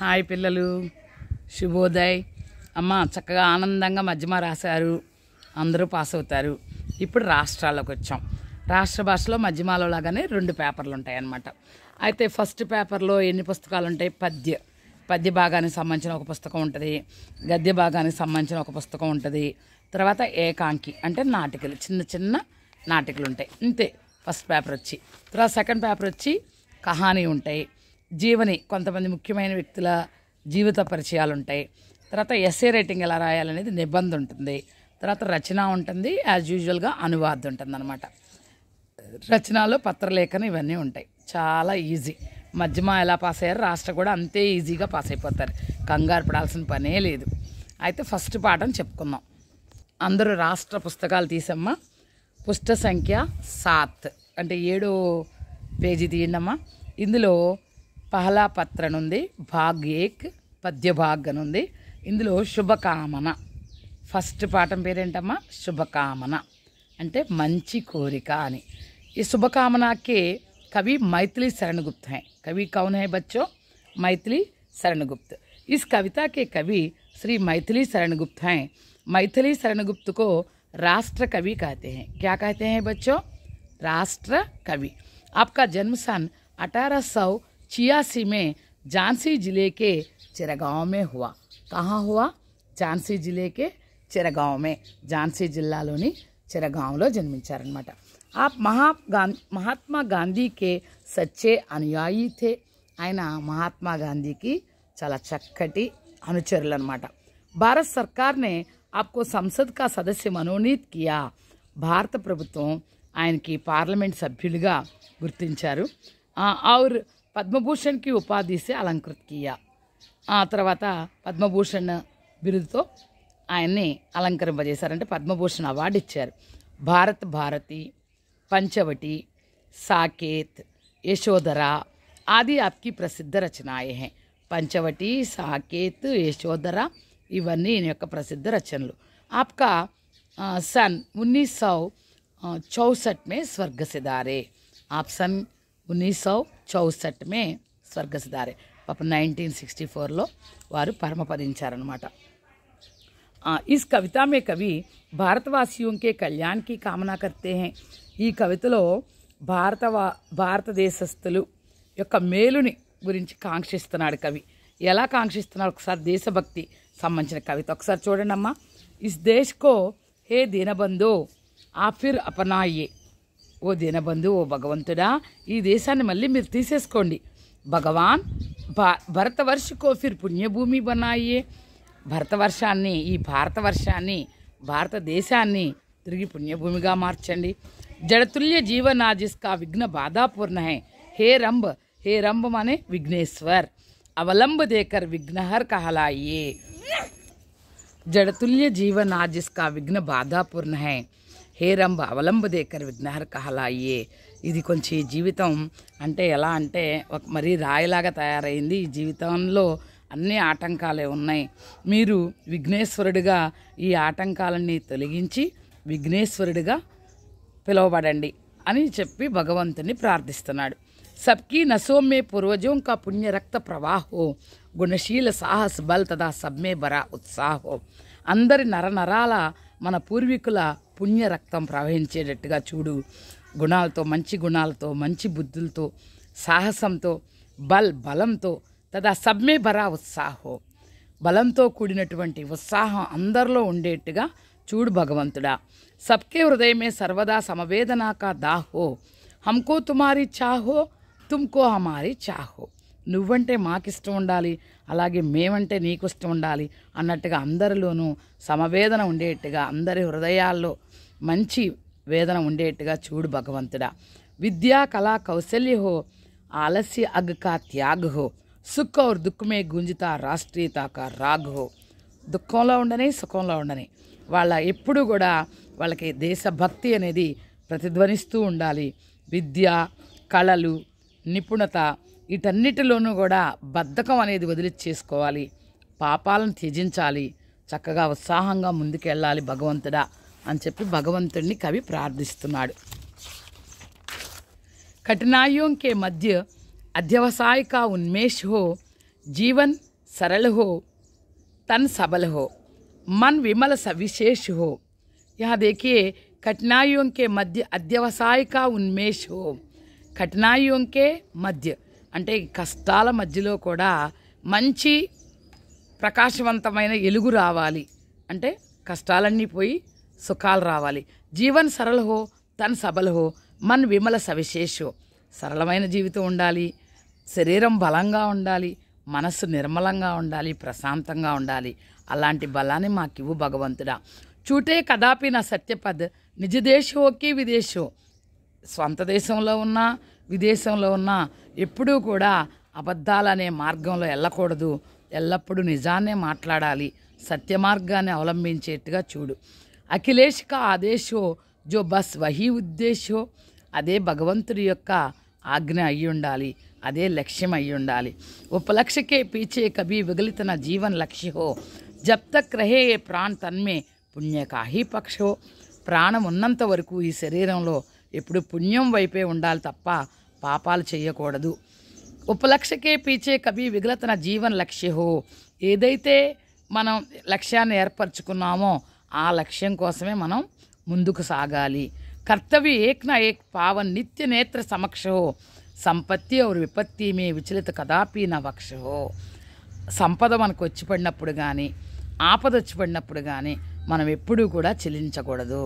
hi పిల్లలు శుభోదయ్ అమ్మ చక్కగా ఆనందంగా మధ్యమ రాశారు అందరూ పాస్ అవుతారు ఇప్పుడు రాష్ట్రాలకు వచ్చాం రాష్ట్ర భాషలో మధ్యమాలో లాగానే రెండు పేపర్లు ఉంటాయన్నమాట అయితే ఫస్ట్ పేపర్లో ఎన్ని పుస్తకాలు ఉంటాయి పద్య పద్య భాగానికి సంబంధించిన ఒక పుస్తకం ఉంటుంది గద్య భాగానికి సంబంధించిన ఒక పుస్తకం ఉంటుంది తర్వాత ఏకాంకి అంటే నాటికలు చిన్న చిన్న నాటికలు ఉంటాయి అంతే ఫస్ట్ పేపర్ వచ్చి తర్వాత సెకండ్ పేపర్ వచ్చి కహానీ ఉంటాయి జీవని కొంతమంది ముఖ్యమైన వ్యక్తుల జీవిత పరిచయాలు ఉంటాయి తర్వాత ఎస్ఏ రైటింగ్ ఎలా రాయాలనేది నిబంధ ఉంటుంది తర్వాత రచన ఉంటుంది యాజ్ యూజువల్గా అనువాదం ఉంటుంది అనమాట రచనలు పత్రలేఖనం ఇవన్నీ ఉంటాయి చాలా ఈజీ మధ్యమ ఎలా పాస్ అయ్యారు రాష్ట్ర కూడా అంతే ఈజీగా పాస్ అయిపోతారు కంగారు పడాల్సిన పనే లేదు అయితే ఫస్ట్ పాఠం చెప్పుకుందాం అందరూ రాష్ట్ర పుస్తకాలు తీసమ్మా పుష్ట సంఖ్య సాత్ అంటే ఏడో పేజీ తీయండమ్మా ఇందులో पहला पत्र నుండి భాగ్ ఏక్ పద్య భాగ్ నుండి ఇందులో శుభకామన ఫస్ట్ పాఠం పేరేంటమ్మా శుభకామన అంటే మంచి కోరిక అని ఈ के कवि मैथिली शरणगुप्त गुप्त हैं कवि कौन है बच्चों मैथिली शरणगुप्त इस कविता के कवि श्री मैथिली शरणगुप्त गुप्त हैं मैथिली शरणगुप्त को राष्ट्र कवि कहते हैं क्या कहते हैं बच्चों राष्ट्र कवि आपका जन्म सन अठारह सौ चियासी में झांसी जिले के चिरागाँव में हुआ कहाँ हुआ झांसी जिले के चिरागाँव में झांसी जिला चिरागाँव में जन्मचारन आप महा महात्मा गांधी के सच्चे अनुयायी थे आये महात्मा गांधी की चला चक्ति अचर भारत सरकार ने आपको संसद का सदस्य मनोनीत किया भारत प्रभुत् आयन की पार्लमेंट सभ्युर्ति और पद्मभूषण की उपाधि से अलंकृत किया तरवा पद्मभूषण बिद तो आये अलंकंपजेसर पद्मभूषण अवार भारत भारती पंचवटी साकेत यशोधरा आदि आपकी प्रसिद्ध रचना हैं पंचवटी साकेत यशोधरा इवन प्रसिद्ध रचन आपका सन उन्नीस सौ चौसठ में स्वर्ग सिदारे आप सन उन्नीस सौ చౌసట్ మే స్వర్గసుధారే పాపం నైన్టీన్ సిక్స్టీ ఫోర్లో వారు పరమపదించారనమాట ఇస్ కవిత మే కవి భారతవాసియోంకే కళ్యాణ్కి కామనా కర్తే హే ఈ కవితలో భారత భారతదేశస్థులు యొక్క మేలుని గురించి కాంక్షిస్తున్నాడు కవి ఎలా కాంక్షిస్తున్నాడు ఒకసారి దేశభక్తి సంబంధించిన కవిత ఒకసారి చూడండి అమ్మా ఇస్ దేశ్ కో హే దీనబంధో ఆఫిర్ అపనాయే ఓ దేన బందు ఓ భగవంతుడా ఈ దేశాని మల్లి నిర్ తీసేయండి భగవాన్ భారతవర్ష కో ఫిర్ పుణ్య భూమి બનાయియే భారతవర్షాని ఈ భారతవర్షాని భారత దేశాని తిరిగి పుణ్య భూమిగా మార్చండి జడ తుల్య జీవనాదిస్కా విగ్న బాదాపూర్ణ హై హే రంభ హే రంభ mane విగ్నేశ్వర్ అవలంబ దేకర్ విగ్న హర్ కహలాయే జడ తుల్య జీవనాదిస్కా విగ్న బాదాపూర్ణ హై హేరంబ అవలంబదేకర్ కహలా అయ్యే ఇది కొంచెం ఈ జీవితం అంటే ఎలా అంటే ఒక మరీ రాయిలాగా తయారైంది ఈ జీవితంలో అన్ని ఆటంకాలే ఉన్నాయి మీరు విఘ్నేశ్వరుడిగా ఈ ఆటంకాలన్నీ తొలగించి విఘ్నేశ్వరుడిగా పిలువబడండి అని చెప్పి భగవంతుని ప్రార్థిస్తున్నాడు సబ్కి నసోమ్మే పూర్వజం కా పుణ్య రక్త ప్రవాహో గుణశీల సాహస్ బల్ తదా సబ్మే బరా ఉత్సాహో అందరి నరనరాల మన పూర్వీకుల పుణ్య రక్తం ప్రవహించేటట్టుగా చూడు గుణాలతో మంచి గుణాలతో మంచి బుద్ధులతో సాహసంతో బల్ బలంతో తదా సబ్మే బరా ఉత్సాహో బలంతో కూడినటువంటి ఉత్సాహం అందరిలో ఉండేట్టుగా చూడు భగవంతుడా సబ్కే హృదయమే సర్వదా సమవేదనాక దాహో హమ్కో తుమారి చాహో తుమ్కో హమారి చాహో నువ్వంటే మాకిష్టం ఉండాలి అలాగే మేమంటే నీకు ఇష్టం ఉండాలి అన్నట్టుగా అందరిలోనూ సమవేదన ఉండేట్టుగా అందరి హృదయాల్లో మంచి వేదన ఉండేట్టుగా చూడు భగవంతుడా విద్యా కళా కౌశల్య హో ఆలస్య అగ్ కా సుఖ హో ఔర్ దుఃఖమే గుంజిత రాష్ట్రీయత కా రాగ్ హో దుఃఖంలో ఉండని సుఖంలో ఉండని వాళ్ళ ఎప్పుడు కూడా వాళ్ళకి దేశభక్తి అనేది ప్రతిధ్వనిస్తూ ఉండాలి విద్య కళలు నిపుణత వీటన్నిటిలోనూ కూడా బద్ధకం అనేది వదిలి చేసుకోవాలి పాపాలను త్యజించాలి చక్కగా ఉత్సాహంగా ముందుకెళ్ళాలి భగవంతుడా అని చెప్పి భగవంతుడిని కవి ప్రార్థిస్తున్నాడు కఠినాయోంకే మధ్య అధ్యవసాయిక ఉన్మేష్ హో జీవన్ సరళ హో తన్ సబల హో మన్ విమల सविशेष हो यह देखिए कठिनाइयों के मध्य अध्यवसाय का उन्मेष అంటే కష్టాల మధ్యలో కూడా మంచి ప్రకాశవంతమైన ఎలుగు రావాలి అంటే కష్టాలన్నీ పోయి సుఖాలు రావాలి జీవన్ సరళ హో తన్ సబల హో మన్ విమల సవిశేషో సరళమైన జీవితం ఉండాలి శరీరం బలంగా ఉండాలి మనస్సు నిర్మలంగా ఉండాలి ప్రశాంతంగా ఉండాలి అలాంటి బలాన్ని మాకివ్వు భగవంతుడా చూటే కదాపి నా సత్యపద్ నిజ దేశోకి విదేశో స్వంత దేశంలో ఉన్నా విదేశంలో ఉన్న ఎప్పుడూ కూడా అబద్ధాలనే మార్గంలో వెళ్ళకూడదు ఎల్లప్పుడూ నిజాన్నే మాట్లాడాలి సత్య మార్గాన్ని అవలంబించేట్టుగా చూడు అఖిలేష్ కా ఆదేశో జో బస్ వహీ ఉద్దేశో అదే భగవంతుడి యొక్క ఆజ్ఞ అయి ఉండాలి అదే లక్ష్యం అయి ఉండాలి ఉపలక్ష్యకే పీచే కభీ విగలితన జీవన్ లక్ష్య జప్త క్రహే తక్ ప్రాణ్ తన్మే పుణ్యకాహీ పక్షో ప్రాణం ఉన్నంత వరకు ఈ శరీరంలో ఎప్పుడు పుణ్యం వైపే ఉండాలి తప్ప పాపాలు చేయకూడదు ఉపలక్ష్యకే పీచే కవి విగలతన జీవన లక్ష్యహో ఏదైతే మనం లక్ష్యాన్ని ఏర్పరచుకున్నామో ఆ లక్ష్యం కోసమే మనం ముందుకు సాగాలి కర్తవ్య ఏక్న ఏక్ పావ నిత్య నేత్ర సమక్షో సంపత్తి ఔర్ విపత్తి మీ విచలిత కదాపి నా వక్షహో సంపద మనకు వచ్చి పడినప్పుడు కానీ ఆపద వచ్చి పడినప్పుడు కానీ మనం ఎప్పుడూ కూడా చెల్లించకూడదు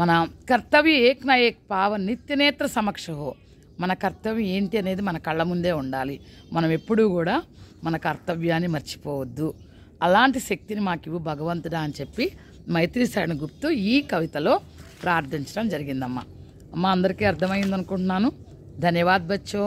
మన కర్తవ్యం ఏక్ నా ఏక్ పావ నిత్యనేత్ర సమక్షహో మన కర్తవ్యం ఏంటి అనేది మన కళ్ళ ముందే ఉండాలి మనం ఎప్పుడూ కూడా మన కర్తవ్యాన్ని మర్చిపోవద్దు అలాంటి శక్తిని మాకు ఇవ్వు భగవంతుడా అని చెప్పి మైత్రి సరణ గుప్తు ఈ కవితలో ప్రార్థించడం జరిగిందమ్మా అమ్మ అందరికీ అర్థమైంది అనుకుంటున్నాను ధన్యవాద్ బచ్చో